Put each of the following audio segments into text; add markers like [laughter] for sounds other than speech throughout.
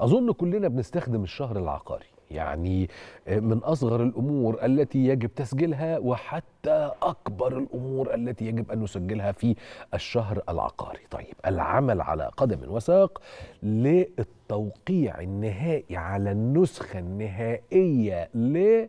اظن كلنا بنستخدم الشهر العقاري يعني آه، من اصغر الامور التي يجب تسجيلها وحتى اكبر الامور التي يجب ان نسجلها في الشهر العقاري طيب العمل على قدم وساق للتوقيع النهائي على النسخه النهائيه ل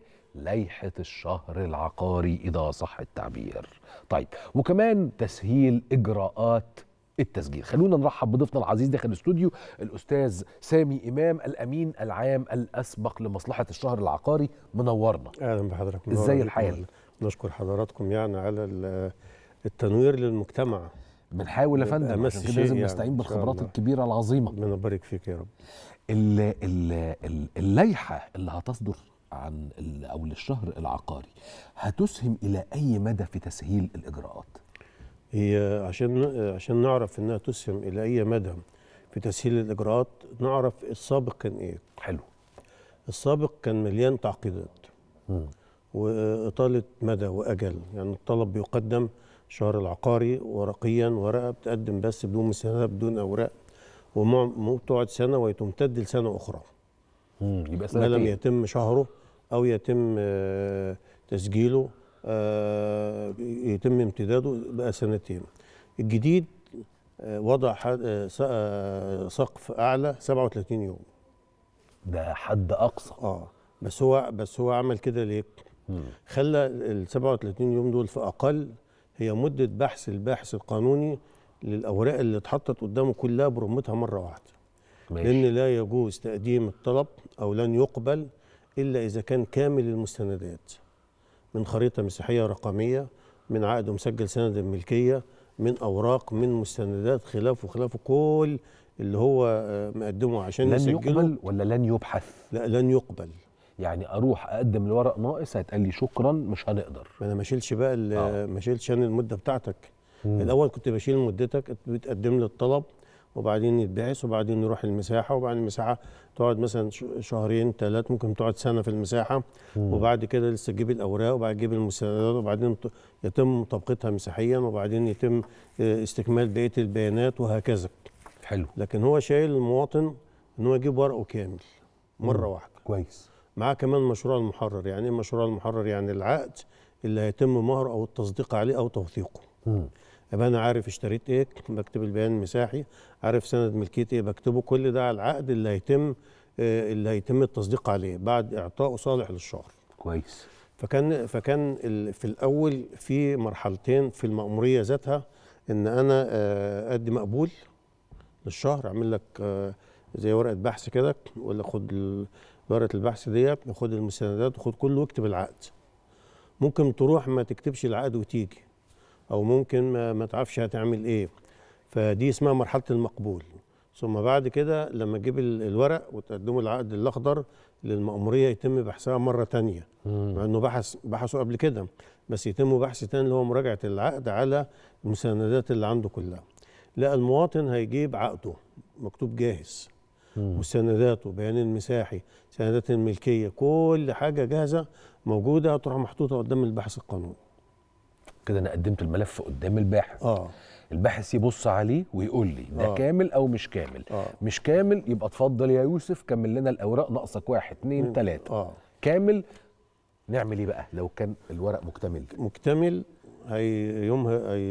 الشهر العقاري إذا صح التعبير طيب وكمان تسهيل إجراءات التسجيل خلونا نرحب بضيفنا العزيز داخل الاستوديو الاستاذ سامي امام الامين العام الاسبق لمصلحه الشهر العقاري منورنا اهلا بحضرتك ازاي الحال نشكر حضراتكم يعني على التنوير للمجتمع بنحاول يا فندم عشان كده لازم يعني نستعين يعني بالخبرات الكبيره العظيمه ربنا يبارك فيك يا رب اللائحه اللي هتصدر عن او للشهر العقاري هتسهم الى اي مدى في تسهيل الاجراءات هي عشان عشان نعرف انها تسهم الى اي مدى في تسهيل الاجراءات نعرف السابق كان ايه حلو السابق كان مليان تعقيدات واطاله مدى واجل يعني الطلب بيقدم شهر العقاري ورقيا ورقه بتقدم بس بدون مساهمه بدون اوراق وتقعد سنه ويتمتد لسنه اخرى امم يبقى سنه ما لم يتم شهره او يتم آه، تسجيله آه، يتم امتداده بقى سنتين الجديد آه، وضع آه، سقف اعلى 37 يوم ده حد اقصى اه بس هو بس هو عمل كده ليه خلى ال 37 يوم دول في اقل هي مده بحث الباحث القانوني للاوراق اللي اتحطت قدامه كلها برمتها مره واحده ماشي. لان لا يجوز تقديم الطلب او لن يقبل الا اذا كان كامل المستندات من خريطة مسيحية رقمية من عقد مسجل سند الملكية من أوراق من مستندات خلاف وخلاف كل اللي هو آه، مقدمه عشان لن يسجله يقبل ولا لن يبحث؟ لا لن يقبل يعني اروح اقدم الورق ناقص هيتقال لي شكرا مش هنقدر انا ما شيلش بقى آه. ما شيلش انا المده بتاعتك مم. الاول كنت بشيل مدتك بتقدم لي الطلب وبعدين يتبعث وبعدين يروح المساحه وبعدين المساحه تقعد مثلا شهرين ثلاث ممكن تقعد سنه في المساحه مم. وبعد كده لسه تجيب الاوراق وبعد تجيب المستندات وبعدين يتم طبقتها مساحيا وبعدين يتم آه، استكمال بقيه البيانات وهكذا حلو لكن هو شايل المواطن ان هو يجيب ورقه كامل مره مم. واحده كويس معاه كمان مشروع المحرر يعني ايه مشروع المحرر يعني العقد اللي هيتم مهره او التصديق عليه او توثيقه مم. يبقى انا عارف اشتريت ايه بكتب البيان المساحي عارف سند ملكيه ايه بكتبه كل ده على العقد اللي هيتم آه، اللي هيتم التصديق عليه بعد اعطائه صالح للشهر كويس فكان فكان في الاول في مرحلتين في المأموريه ذاتها ان انا آه، ادي مقبول للشهر اعمل لك آه، زي ورقه بحث كده ولا خد ورقه البحث ديت وخد المستندات وخد كله واكتب العقد ممكن تروح ما تكتبش العقد وتيجي او ممكن ما, ما تعرفش هتعمل ايه فدي اسمها مرحله المقبول ثم بعد كده لما تجيب الورق وتقدمه العقد الاخضر للمأمورية يتم بحثها مرة تانية مع انه بحث بحثوا قبل كده بس يتم بحث تاني اللي هو مراجعة العقد على المسندات اللي عنده كلها لا المواطن هيجيب عقده مكتوب جاهز مستنداته بيان المساحي سندات الملكية كل حاجة جاهزة موجودة هتروح محطوطة قدام البحث القانوني كده انا قدمت الملف قدام الباحث اه الباحث يبص عليه ويقول لي ده آه. كامل او مش كامل آه. مش كامل يبقى اتفضل يا يوسف كمل لنا الاوراق ناقصك واحد اثنين ثلاثه آه. كامل نعمل ايه بقى لو كان الورق مكتمل مكتمل هي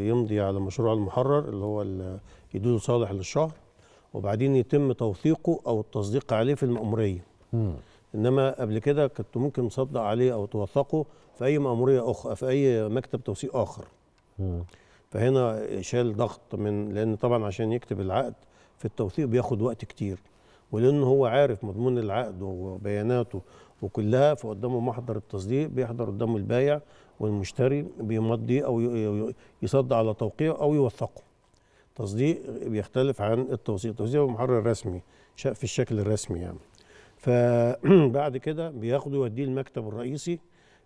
هيمضي على مشروع المحرر اللي هو يدوله صالح للشهر وبعدين يتم توثيقه او التصديق عليه في المأموريه انما قبل كده كنت ممكن تصدق عليه او توثقه في اي ماموريه اخرى في اي مكتب توثيق اخر فهنا شال ضغط من لان طبعا عشان يكتب العقد في التوثيق بياخد وقت كتير ولان هو عارف مضمون العقد وبياناته وكلها فقدامه محضر التصديق بيحضر قدامه البايع والمشتري بيمضي او يصد على توقيع او يوثقه تصديق بيختلف عن التوثيق التوثيق محرر رسمي في الشكل الرسمي يعني فبعد [clears throat] كده بياخده يوديه المكتب الرئيسي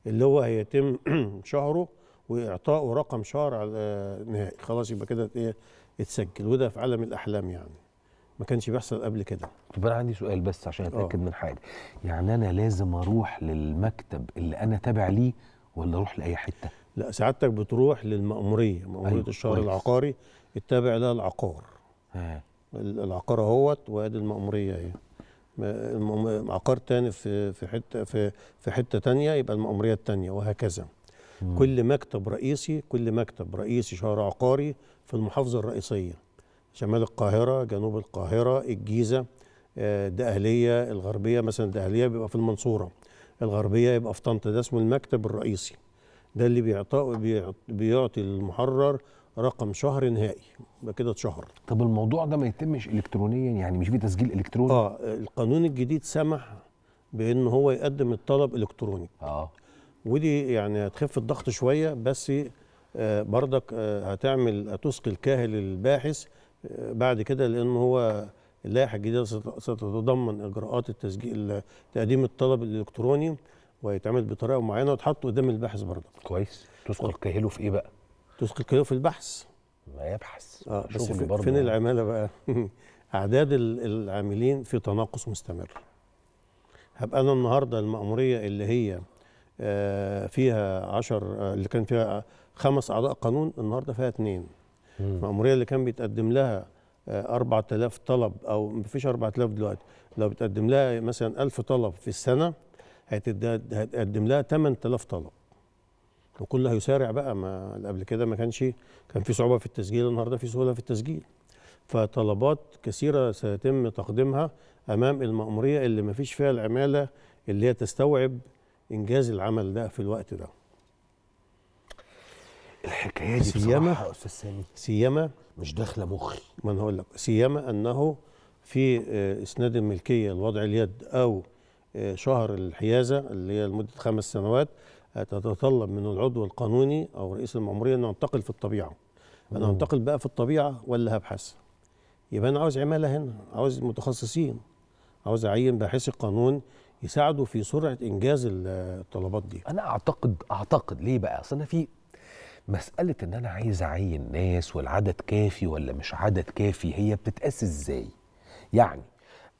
اللي هو هيتم [clears throat] شهره واعطائه رقم شهر على نهائي خلاص يبقى كده ايه اتسجل وده في عالم الاحلام يعني ما كانش بيحصل قبل كده طب انا عندي سؤال بس عشان اتاكد أوه. من حاجه يعني انا لازم اروح للمكتب اللي انا تابع ليه ولا اروح لاي حته لا سعادتك بتروح للمأمورية مأمورية أيوة الشهر كويس. العقاري التابع لها العقار ها. العقار اهوت وادي المأمورية اهي عقار تاني في في حته في في حته تانيه يبقى المأموريه التانيه وهكذا مم. كل مكتب رئيسي كل مكتب رئيسي شهر عقاري في المحافظه الرئيسيه شمال القاهره جنوب القاهره الجيزه الدقهليه آه، الغربيه مثلا الدقهليه بيبقى في المنصوره الغربيه يبقى في طنطا ده اسمه المكتب الرئيسي ده اللي بيعطى بيعطي المحرر رقم شهر نهائي يبقى كده اتشهر طب الموضوع ده ما يتمش الكترونيا يعني مش في تسجيل الكتروني اه القانون الجديد سمح بان هو يقدم الطلب الكتروني اه ودي يعني هتخف الضغط شويه بس آه بردك آه هتعمل هتثقل الكاهل الباحث آه بعد كده لان هو اللائحه الجديده ستتضمن اجراءات التسجيل تقديم الطلب الالكتروني ويتعمل بطريقه معينه وتحطه قدام الباحث برضك كويس تثقل كاهله في ايه بقى تثقله في البحث ما يبحث آه بس فين يعني. العماله بقى [laughs] اعداد العاملين في تناقص مستمر هبقى انا النهارده المأموريه اللي هي آه، فيها 10 آه، اللي كان فيها خمس اعضاء قانون النهارده فيها اثنين المأموريه اللي كان بيتقدم لها 4000 آه، طلب او مفيش 4000 دلوقتي لو بتقدم لها مثلا 1000 طلب في السنه هتقدم لها 8000 طلب وكله هيسارع بقى ما قبل كده ما كانش كان في صعوبه في التسجيل النهارده في سهوله في التسجيل فطلبات كثيره سيتم تقديمها امام المأموريه اللي ما فيش فيها العماله اللي هي تستوعب انجاز العمل ده في الوقت ده الحكايه دي سيما يا استاذ سامي سيما مش داخله مخي ما انا هقول لك سيما انه في آه، اسناد الملكيه لوضع اليد او آه، شهر الحيازه اللي هي لمده خمس سنوات تتطلب من العضو القانوني او رئيس المعموريه انه انتقل في الطبيعه انا انتقل بقى في الطبيعه ولا هبحث يبقى انا عاوز عماله هنا عاوز متخصصين عاوز اعين باحثي قانون يساعدوا في سرعه انجاز الطلبات دي انا اعتقد اعتقد ليه بقى اصل انا في مساله ان انا عايز اعين ناس والعدد كافي ولا مش عدد كافي هي بتتقاس ازاي يعني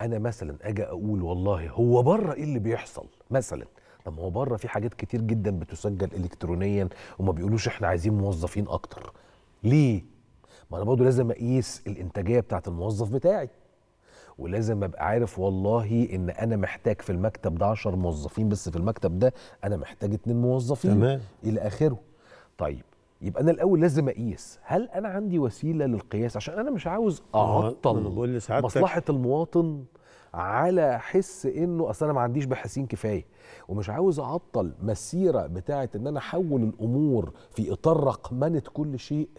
انا مثلا اجي اقول والله هو بره ايه اللي بيحصل مثلا طب ما هو بره في حاجات كتير جدا بتسجل الكترونيا وما بيقولوش احنا عايزين موظفين اكتر ليه ما انا برضه لازم اقيس الانتاجيه بتاعه الموظف بتاعي ولازم ابقى عارف والله ان انا محتاج في المكتب ده 10 موظفين بس في المكتب ده انا محتاج اتنين موظفين تمام. الى اخره طيب يبقى انا الاول لازم اقيس هل انا عندي وسيله للقياس عشان انا مش عاوز اعطل مصلحه المواطن على حس انه اصل انا ما عنديش باحثين كفايه ومش عاوز اعطل مسيره بتاعه ان انا احول الامور في اطار رقمنه كل شيء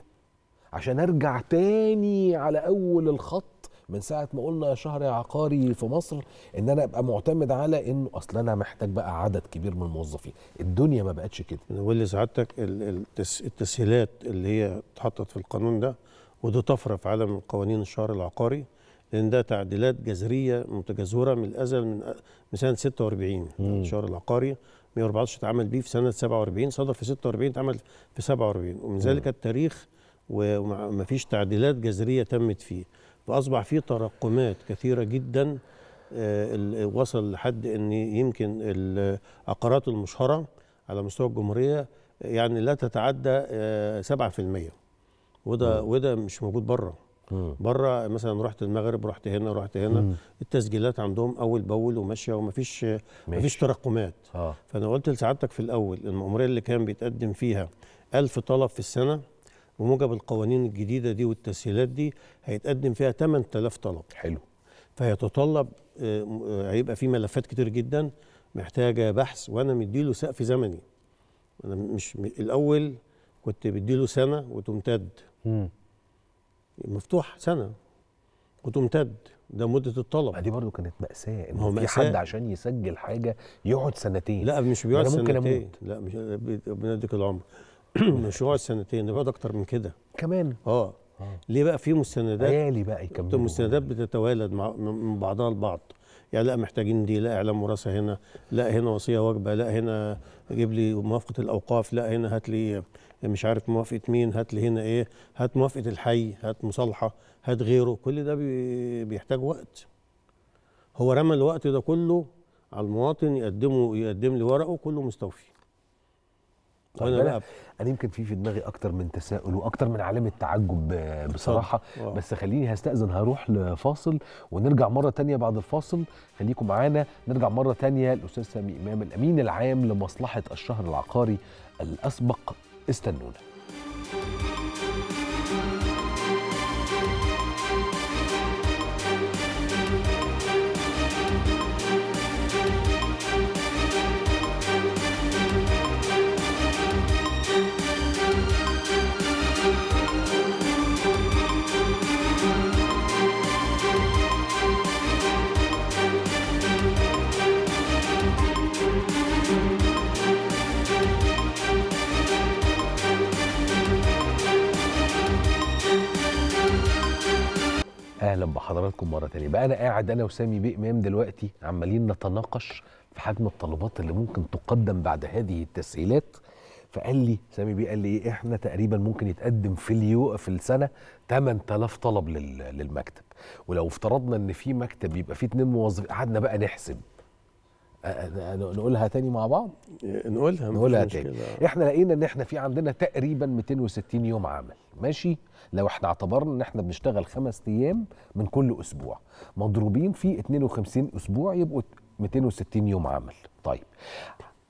عشان ارجع تاني على اول الخط من ساعه ما قلنا شهر عقاري في مصر ان انا ابقى معتمد على انه اصل انا محتاج بقى عدد كبير من الموظفين الدنيا ما بقتش كده واللي سعادتك التسهيلات اللي هي اتحطت في القانون ده وده طفره في عالم القوانين الشهر العقاري لان ده تعديلات جذريه متجذوره من الازل من سنه 46 الشهر العقاري 114 اتعمل بيه في سنه 47 صدر في 46 اتعمل في 47 ومن ذلك التاريخ وما فيش تعديلات جذريه تمت فيه فاصبح فيه تراكمات كثيره جدا آه، وصل لحد ان يمكن العقارات المشهره على مستوى الجمهوريه يعني لا تتعدى 7% آه، وده وده مش موجود بره بره مثلا رحت المغرب رحت هنا رحت هنا مم. التسجيلات عندهم اول باول وماشيه ومفيش ماشي. مفيش تراكمات آه. فانا قلت لسعادتك في الاول المأموريه اللي كان بيتقدم فيها 1000 طلب في السنه بموجب القوانين الجديده دي والتسهيلات دي هيتقدم فيها 8000 طلب حلو فيتطلب آه، آه، هيبقى في ملفات كتير جدا محتاجه بحث وانا مديله سقف زمني انا مش الاول كنت بديله سنه وتمتد مم. مفتوح سنه وتمتد ده مده الطلب دي برضو كانت ماساه ان هو في حد عشان يسجل حاجه يقعد سنتين لا مش بيقعد سنتين ممكن أموت. لا مش ربنا يديك العمر مش يقعد سنتين ده بيقعد اكتر من كده كمان آه. اه ليه بقى في مستندات عيالي بقى يكملوا المستندات بتتوالد مع من بعضها البعض يعني لا محتاجين دي لا اعلام وراثه هنا لا هنا وصيه وجبه لا هنا جيب لي موافقه الاوقاف لا هنا هات لي مش عارف موافقه مين هات لي هنا ايه هات موافقه الحي هات مصالحه هات غيره كل ده بيحتاج وقت هو رمى الوقت ده كله على المواطن يقدمه يقدم لي ورقه كله مستوفي وانا بلعب انا يمكن في في دماغي اكتر من تساؤل واكتر من علامه تعجب آه، بصراحه أوه. بس خليني هستاذن هروح لفاصل ونرجع مره تانية بعد الفاصل خليكم معانا نرجع مره تانية الاستاذ سامي امام الامين العام لمصلحه الشهر العقاري الاسبق استنونا اهلا بحضراتكم مره ثانيه بقى انا قاعد انا وسامي بيه امام دلوقتي عمالين نتناقش في حجم الطلبات اللي ممكن تقدم بعد هذه التسهيلات فقال لي سامي بيه قال لي إيه، احنا تقريبا ممكن يتقدم في اليو في السنه 8000 طلب للمكتب ولو افترضنا ان في مكتب يبقى فيه اتنين موظفين قعدنا بقى نحسب نقولها تاني مع بعض إيه، نقولها نقولها تاني احنا لقينا ان احنا في عندنا تقريبا 260 يوم عمل ماشي لو احنا اعتبرنا ان احنا بنشتغل خمس ايام من كل اسبوع مضروبين في 52 اسبوع يبقوا 260 يوم عمل طيب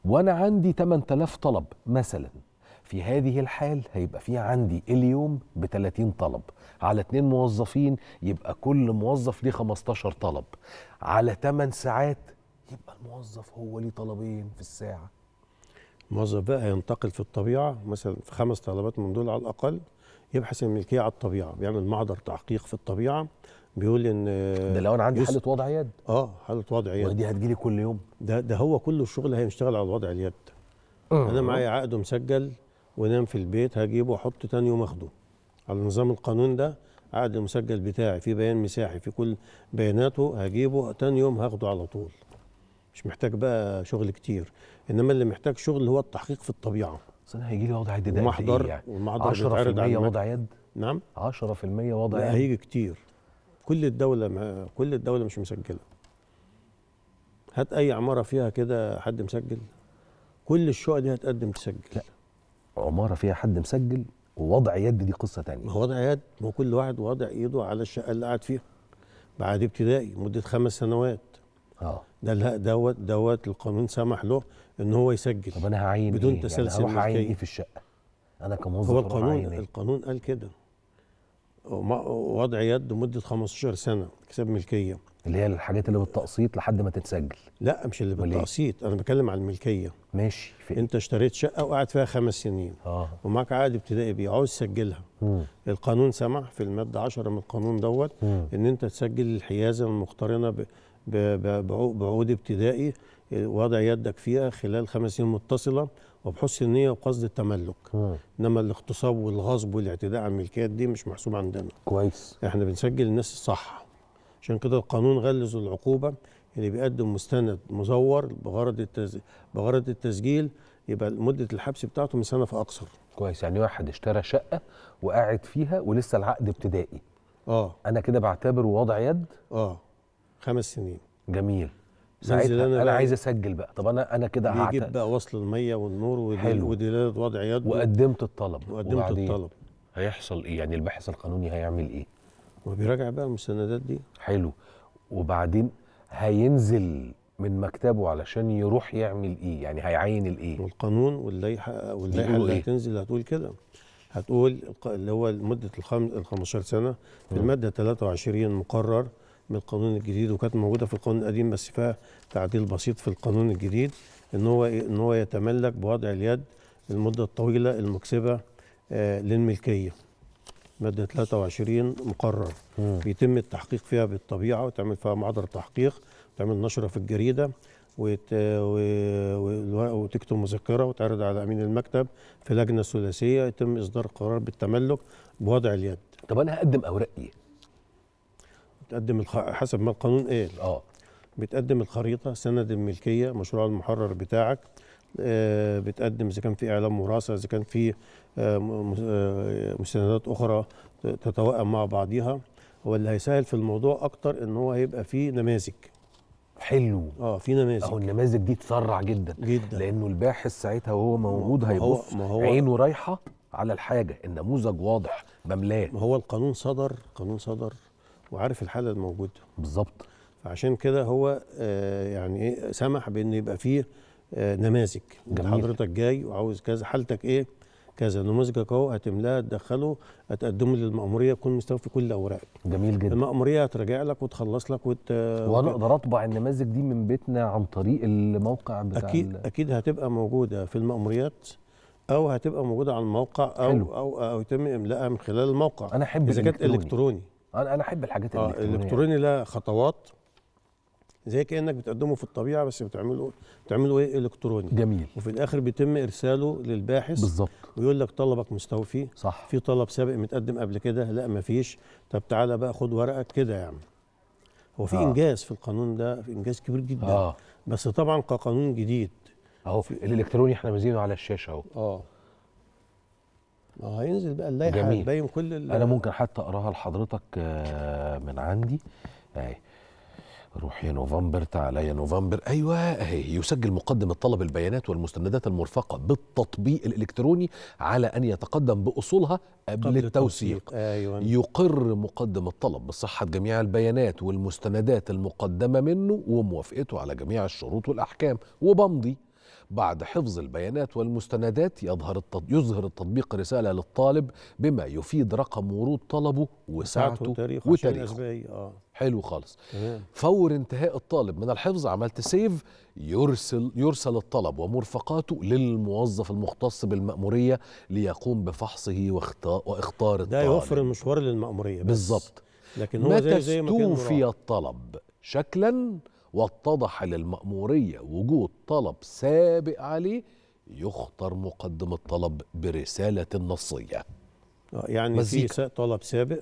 وانا عندي 8000 طلب مثلا في هذه الحال هيبقى في عندي اليوم ب 30 طلب على اتنين موظفين يبقى كل موظف ليه 15 طلب على 8 ساعات يبقى الموظف هو ليه طلبين في الساعه الموظف بقى ينتقل في الطبيعه مثلا في خمس طلبات من دول على الاقل يبحث الملكيه على الطبيعه بيعمل معدر تحقيق في الطبيعه بيقول ان ده لو انا عندي يس... حاله وضع يد اه حاله وضع يد ودي هتجيلي كل يوم ده ده هو كل الشغل هيشتغل على وضع اليد انا معايا عقده مسجل ونام في البيت هجيبه واحط تاني يوم اخده على نظام القانون ده عقد المسجل بتاعي في بيان مساحي في كل بياناته هجيبه تاني يوم هاخده على طول مش محتاج بقى شغل كتير انما اللي محتاج شغل هو التحقيق في الطبيعه اصل انا هيجي لي وضع يد ده إيه محضر يعني والمحضر 10% وضع يد نعم 10% وضع لا يد هيجي كتير كل الدوله ما كل الدوله مش مسجله هات اي عماره فيها كده حد مسجل كل الشقق دي هتقدم تسجل لا عماره فيها حد مسجل ووضع يد دي قصه تانية ما وضع يد ما كل واحد واضع ايده على الشقه اللي قاعد فيها بعد ابتدائي مدة خمس سنوات اه ده لا دوت دوت القانون سمح له ان هو يسجل طب انا هعين بدون إيه؟ يعني تسلسل يعني هروح هعين ايه في الشقه انا كموظف هو القانون إيه؟ القانون قال كده وضع يد مده 15 سنه كساب ملكيه اللي هي الحاجات اللي بالتقسيط لحد ما تتسجل لا مش اللي إيه؟ بالتقسيط انا بتكلم على الملكيه ماشي في انت اشتريت شقه وقعد فيها خمس سنين اه ومعاك عقد ابتدائي بيه عاوز تسجلها القانون سمح في الماده 10 من القانون دوت ان انت تسجل الحيازه المقترنه بعقود ابتدائي وضع يدك فيها خلال خمس سنين متصله وبحسن النيه وقصد التملك انما الاغتصاب والغصب والاعتداء على الملكيات دي مش محسوب عندنا كويس احنا بنسجل الناس الصح عشان كده القانون غلظ العقوبه اللي بيقدم مستند مزور بغرض التز... بغرض التسجيل يبقى مده الحبس بتاعته من سنه فاقصر كويس يعني واحد اشترى شقه وقاعد فيها ولسه العقد ابتدائي اه انا كده بعتبره وضع يد اه خمس سنين جميل ساعتها انا, أنا عايز إيه؟ اسجل بقى طب انا انا كده هعتمد بيجيب بقى وصل الميه والنور ودلاله وضع يد وقدمت الطلب وقدمت الطلب هيحصل ايه يعني الباحث القانوني هيعمل ايه وبيراجع بقى المستندات دي حلو وبعدين هينزل من مكتبه علشان يروح يعمل ايه يعني هيعين الايه والقانون واللائحه واللائحه اللي إيه؟ هتنزل هتقول كده هتقول اللي هو مده ال 15 سنه في الماده 23 مقرر من القانون الجديد وكانت موجوده في القانون القديم بس فيها تعديل بسيط في القانون الجديد ان هو ان هو يتملك بوضع اليد المده الطويله المكسبه آه، للملكيه ماده 23 مقرر م. بيتم التحقيق فيها بالطبيعه وتعمل فيها محضر تحقيق وتعمل نشره في الجريده وت... و... وتكتب مذكره وتعرض على امين المكتب في لجنه ثلاثيه يتم اصدار قرار بالتملك بوضع اليد. طب انا هقدم اوراق ايه؟ بتقدم الخ... حسب ما القانون قال اه بتقدم الخريطه سند الملكيه مشروع المحرر بتاعك آه، بتقدم اذا كان في اعلام مراسل اذا كان في آه، آه، مستندات اخرى تتوائم مع بعضيها هو اللي هيسهل في الموضوع اكتر ان هو هيبقى في نماذج حلو اه في نماذج اهو النماذج دي تسرع جدا جدا لانه الباحث ساعتها وهو موجود هيبص ما هو عينه رايحه على الحاجه النموذج واضح مملاه ما هو القانون صدر قانون صدر وعارف الحاله الموجوده بالظبط فعشان كده هو آه، يعني ايه سمح بان يبقى فيه آه، نماذج حضرتك جاي وعاوز كذا حالتك ايه كذا نموذجك اهو هتملاه تدخله هتقدمه للمأمورية تكون مستوفي كل اوراقك جميل جدا المأمورية هتراجع لك وتخلص لك وت... وانا اقدر اطبع النماذج دي من بيتنا عن طريق الموقع بتاع اكيد ال... اكيد هتبقى موجودة في المأموريات او هتبقى موجودة على الموقع او حلو. او او يتم املائها من خلال الموقع انا احب اذا كانت الكتروني انا انا احب الحاجات آه، الالكترونيه الالكتروني لها خطوات زي كانك بتقدمه في الطبيعه بس بتعمله بتعمله ايه الكتروني جميل وفي الاخر بيتم ارساله للباحث بالظبط ويقول لك طلبك مستوفي صح في طلب سابق متقدم قبل كده لا ما فيش طب تعالى بقى خد ورقك كده يعني هو في آه. انجاز في القانون ده في انجاز كبير جدا آه. بس طبعا كقانون جديد اهو الالكتروني احنا مزينه على الشاشه اهو اه اه هينزل بقى اللائحه هتبين كل انا ممكن حتى اقراها لحضرتك آه، من عندي اهي روح يا نوفمبر تعالى يا نوفمبر ايوه اهي يسجل مقدم الطلب البيانات والمستندات المرفقه بالتطبيق الالكتروني على ان يتقدم باصولها قبل, قبل التوثيق أيوة. يقر مقدم الطلب بصحه جميع البيانات والمستندات المقدمه منه وموافقته على جميع الشروط والاحكام وبمضي بعد حفظ البيانات والمستندات يظهر يظهر التطبيق رسالة للطالب بما يفيد رقم ورود طلبه وساعته وتاريخه, وتاريخه. آه. حلو خالص فور انتهاء الطالب من الحفظ عملت سيف يرسل يرسل الطلب ومرفقاته للموظف المختص بالمأمورية ليقوم بفحصه واختار الطالب ده يوفر المشوار للمأمورية بالظبط لكن هو متى زي زي ما كان استوفي الطلب شكلا واتضح للمأمورية وجود طلب سابق عليه يختر مقدم الطلب برسالة نصية آه، يعني في طلب سابق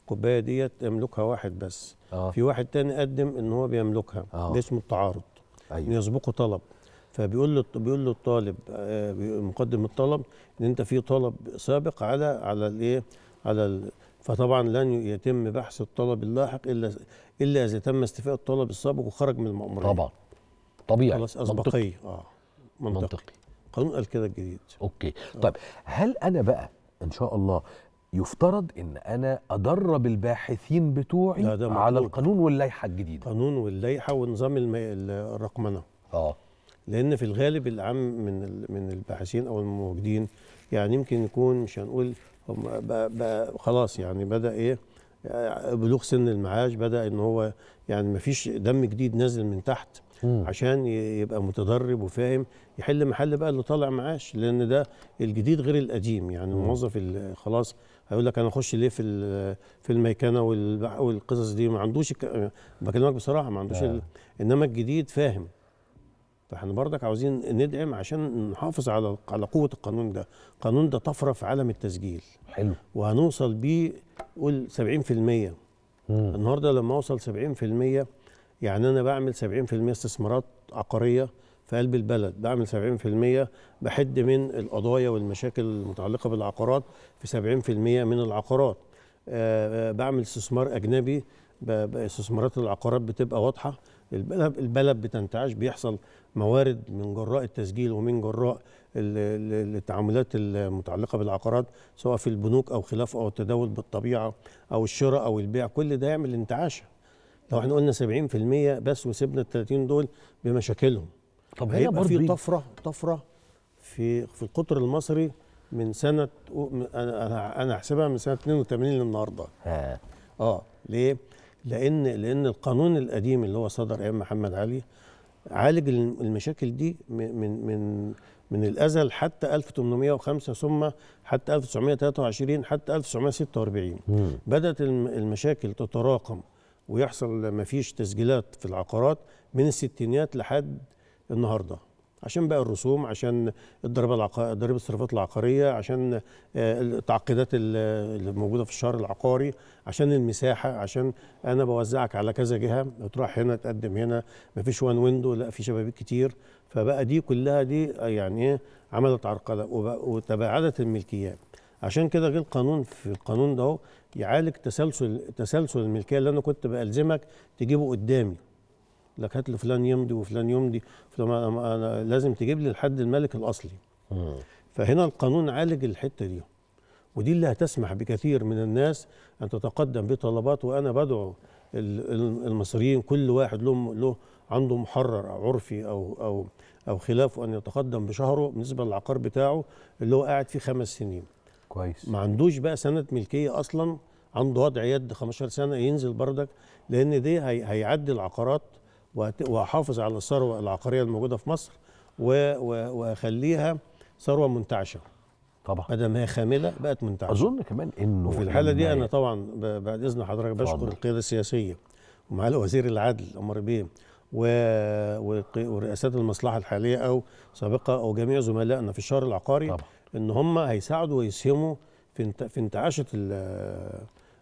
الكوباية ديت يملكها واحد بس آه. في واحد تاني قدم ان هو بيملكها آه. ده اسمه التعارض أيوة. يسبقه طلب فبيقول له بيقول له الطالب آه، مقدم الطلب ان انت في طلب سابق على على الايه على ال... فطبعا لن يتم بحث الطلب اللاحق الا الا اذا تم استيفاء الطلب السابق وخرج من الماموريه طبعا طبيعي خلاص اسبقيه اه منطقي, منطقي. قانون قال كده الجديد اوكي آه. طيب هل انا بقى ان شاء الله يفترض ان انا ادرب الباحثين بتوعي على القانون واللائحه الجديده قانون واللائحه ونظام الرقمنه اه لان في الغالب العام من من الباحثين او الموجودين يعني يمكن يكون مش هنقول بقى, بقى خلاص يعني بدا ايه بلوغ سن المعاش بدا ان هو يعني ما فيش دم جديد نازل من تحت مم. عشان يبقى متدرب وفاهم يحل محل بقى اللي طالع معاش لان ده الجديد غير القديم يعني الموظف خلاص هيقول لك انا اخش ليه في في الميكنه والقصص دي ما عندوش بكلمك بصراحه ما عندوش آه. انما الجديد فاهم فاحنا برضك عاوزين ندعم عشان نحافظ على على قوه القانون ده القانون ده طفره في عالم التسجيل حلو وهنوصل بيه قول 70% مم. النهارده لما اوصل 70% يعني انا بعمل 70% استثمارات عقاريه في قلب البلد بعمل 70% بحد من القضايا والمشاكل المتعلقه بالعقارات في 70% من العقارات آه،, أه بعمل استثمار اجنبي استثمارات العقارات بتبقى واضحه البلد, البلد بتنتعش بيحصل موارد من جراء التسجيل ومن جراء التعاملات المتعلقه بالعقارات سواء في البنوك او خلاف او التداول بالطبيعه او الشراء او البيع كل ده يعمل انتعاشه لو احنا قلنا 70% بس وسيبنا ال 30 دول بمشاكلهم طب هيبقى في طفره طفره في في القطر المصري من سنه انا انا هحسبها من سنه 82 للنهارده اه ليه؟ لان لان القانون القديم اللي هو صدر ايام محمد علي عالج المشاكل دي من من من الازل حتى 1805 ثم حتى 1923 حتى 1946 مم. بدات المشاكل تتراكم ويحصل ما فيش تسجيلات في العقارات من الستينيات لحد النهارده عشان بقى الرسوم عشان الضريبه العق... ضريبه الصرفات العقاريه عشان آه، التعقيدات اللي موجوده في الشهر العقاري عشان المساحه عشان انا بوزعك على كذا جهه تروح هنا تقدم هنا ما فيش وان ويندو لا في شبابيك كتير فبقى دي كلها دي آه، يعني ايه عملت عرقله وتباعدت الملكيات عشان كده جه القانون في القانون ده يعالج تسلسل تسلسل الملكيه اللي انا كنت بالزمك تجيبه قدامي لك هات له فلان يمضي وفلان يمضي أنا لازم تجيب لي الحد الملك الاصلي فهنا القانون عالج الحته دي ودي اللي هتسمح بكثير من الناس ان تتقدم بطلبات وانا بدعو المصريين كل واحد له له عنده محرر او عرفي او او او خلافه ان يتقدم بشهره بالنسبه للعقار بتاعه اللي هو قاعد فيه خمس سنين كويس ما عندوش بقى سنه ملكيه اصلا عنده وضع يد 15 سنه ينزل بردك لان دي هيعدي العقارات واحافظ على الثروه العقاريه الموجوده في مصر واخليها ثروه منتعشه طبعا بدل ما هي خامله بقت منتعشه اظن كمان انه وفي الحاله دي انا طبعا بعد اذن حضرتك بشكر القياده السياسيه ومعالي وزير العدل عمر بيه و... ورئاسات المصلحه الحاليه او سابقه او جميع زملائنا في الشهر العقاري طبعا. ان هم هيساعدوا ويسهموا في انتعاشه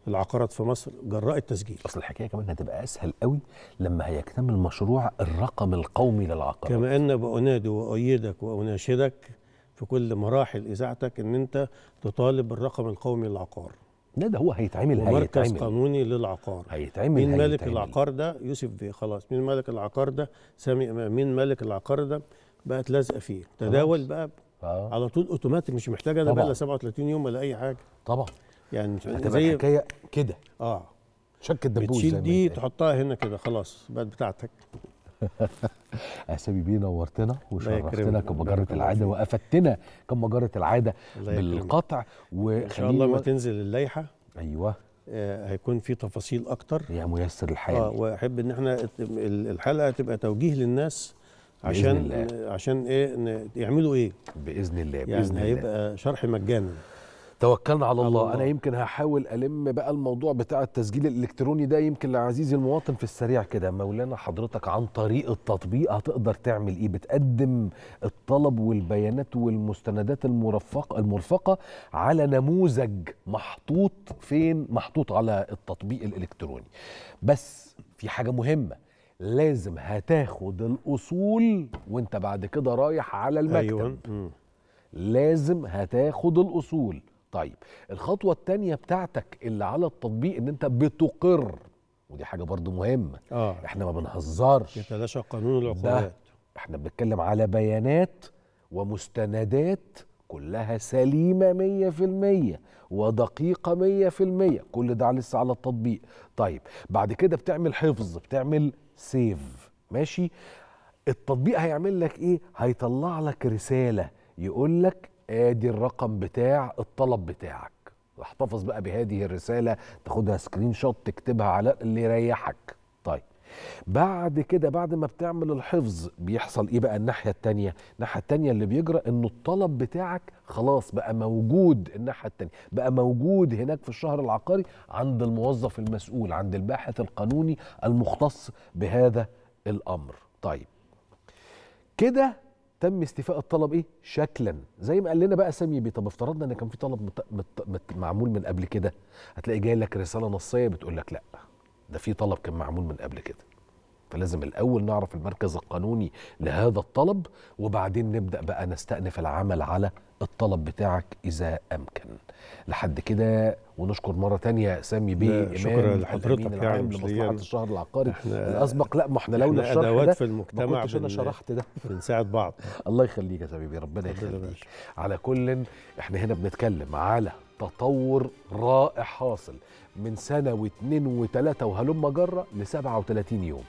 العقارات في مصر جراء التسجيل اصل الحكايه كمان هتبقى اسهل قوي لما هيكتمل مشروع الرقم القومي للعقارات كما ان بانادي وايدك واناشدك في كل مراحل اذاعتك ان انت تطالب بالرقم القومي للعقار لا ده هو هيتعمل مركز هيتعمل. قانوني للعقار هيتعمل مين هيتعمل. مالك العقار ده يوسف بيه خلاص مين مالك العقار ده سامي امام مين مالك العقار ده بقت لازقه فيه تداول بقى آه. على طول اوتوماتيك مش محتاج انا بقى 37 يوم ولا اي حاجه طبعا يعني زي الحكايه كده اه شك الدبوس بتشيل دي تحطها هنا كده خلاص بقت بتاعتك [laughs] اسامي بيه نورتنا وشرفتنا كمجره العاده وافدتنا كمجره العاده بالقطع وان شاء الله ما تنزل اللائحه ايوه آه، هيكون في تفاصيل اكتر يا ميسر الحال اه واحب ان احنا الحلقه تبقى توجيه للناس عشان عشان ايه يعملوا ايه باذن الله يعني باذن الله هيبقى شرح مجانا توكلنا على الله. الله انا يمكن هحاول الم بقى الموضوع بتاع التسجيل الالكتروني ده يمكن لعزيزي المواطن في السريع كده مولانا حضرتك عن طريق التطبيق هتقدر تعمل ايه بتقدم الطلب والبيانات والمستندات المرفقه المرفقه على نموذج محطوط فين محطوط على التطبيق الالكتروني بس في حاجه مهمه لازم هتاخد الاصول وانت بعد كده رايح على المكتب أيوة. لازم هتاخد الاصول طيب الخطوه الثانيه بتاعتك اللي على التطبيق ان انت بتقر ودي حاجه برضو مهمه آه. احنا ما بنهزرش يتلاشى قانون العقوبات احنا بنتكلم على بيانات ومستندات كلها سليمة 100% ودقيقة 100% كل ده لسه على التطبيق طيب بعد كده بتعمل حفظ بتعمل سيف ماشي التطبيق هيعمل لك ايه هيطلع لك رسالة يقول لك ادي الرقم بتاع الطلب بتاعك احتفظ بقى بهذه الرساله تاخدها سكرين شوت تكتبها على اللي يريحك طيب بعد كده بعد ما بتعمل الحفظ بيحصل ايه بقى الناحيه التانية الناحيه التانية اللي بيجرى انه الطلب بتاعك خلاص بقى موجود الناحيه التانية بقى موجود هناك في الشهر العقاري عند الموظف المسؤول عند الباحث القانوني المختص بهذا الامر طيب كده تم استيفاء الطلب ايه شكلا زي ما قال لنا بقى سامي بيه طب افترضنا ان كان في طلب مت... مت... مت... معمول من قبل كده هتلاقي جاي لك رساله نصيه بتقول لك لا ده في طلب كان معمول من قبل كده فلازم الاول نعرف المركز القانوني لهذا الطلب وبعدين نبدا بقى نستأنف العمل على الطلب بتاعك اذا امكن لحد كده ونشكر مره تانية سامي بيه امام شكرا لحضرتك يعني لمصلحه الشهر العقاري الاسبق لا ما احنا لولا الشرح ادوات ده في المجتمع ما كنتش انا شرحت ده [laughs] بنساعد بعض الله يخليك يا حبيبي ربنا يخليك على كل احنا هنا بنتكلم على تطور رائع حاصل من سنه واتنين وتلاتة وهلم جره ل 37 يوم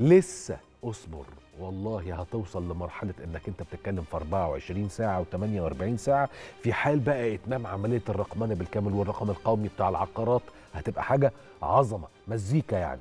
لسه اصبر والله هتوصل لمرحله انك انت بتتكلم في 24 ساعه و48 ساعه في حال بقى اتمام عمليه الرقمنه بالكامل والرقم القومي بتاع العقارات هتبقى حاجه عظمه مزيكا يعني